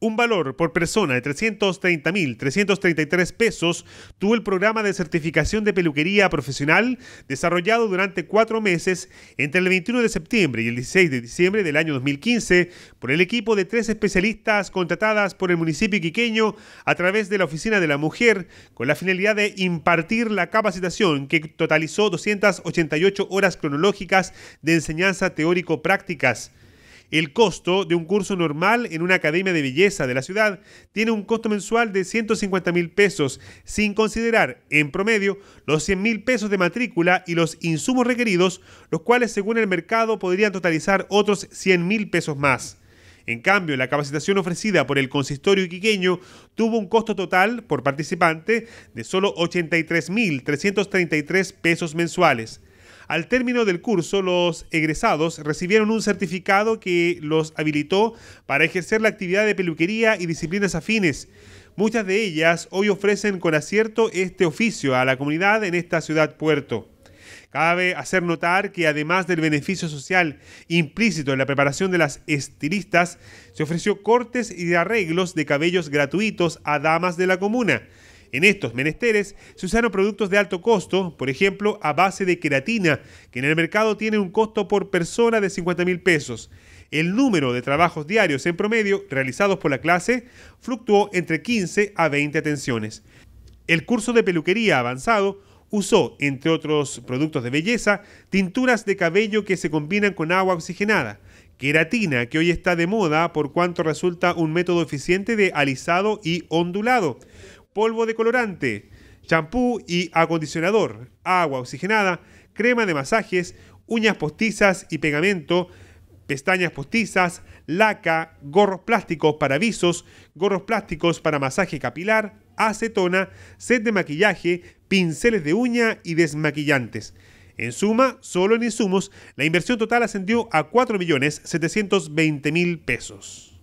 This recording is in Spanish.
Un valor por persona de 330.333 pesos tuvo el programa de certificación de peluquería profesional desarrollado durante cuatro meses entre el 21 de septiembre y el 16 de diciembre del año 2015 por el equipo de tres especialistas contratadas por el municipio quiqueño a través de la Oficina de la Mujer con la finalidad de impartir la capacitación que totalizó 288 horas cronológicas de enseñanza teórico-prácticas. El costo de un curso normal en una academia de belleza de la ciudad tiene un costo mensual de 150 mil pesos, sin considerar, en promedio, los 100 mil pesos de matrícula y los insumos requeridos, los cuales, según el mercado, podrían totalizar otros 100 mil pesos más. En cambio, la capacitación ofrecida por el consistorio iquiqueño tuvo un costo total por participante de solo 83.333 pesos mensuales. Al término del curso, los egresados recibieron un certificado que los habilitó para ejercer la actividad de peluquería y disciplinas afines. Muchas de ellas hoy ofrecen con acierto este oficio a la comunidad en esta ciudad puerto. Cabe hacer notar que además del beneficio social implícito en la preparación de las estilistas, se ofreció cortes y arreglos de cabellos gratuitos a damas de la comuna. En estos menesteres se usaron productos de alto costo, por ejemplo, a base de queratina, que en el mercado tiene un costo por persona de 50 mil pesos. El número de trabajos diarios en promedio realizados por la clase fluctuó entre 15 a 20 atenciones. El curso de peluquería avanzado usó, entre otros productos de belleza, tinturas de cabello que se combinan con agua oxigenada, queratina, que hoy está de moda por cuanto resulta un método eficiente de alisado y ondulado, polvo de colorante, champú y acondicionador, agua oxigenada, crema de masajes, uñas postizas y pegamento, pestañas postizas, laca, gorros plásticos para visos, gorros plásticos para masaje capilar, acetona, set de maquillaje, pinceles de uña y desmaquillantes. En suma, solo en insumos, la inversión total ascendió a 4.720.000 pesos.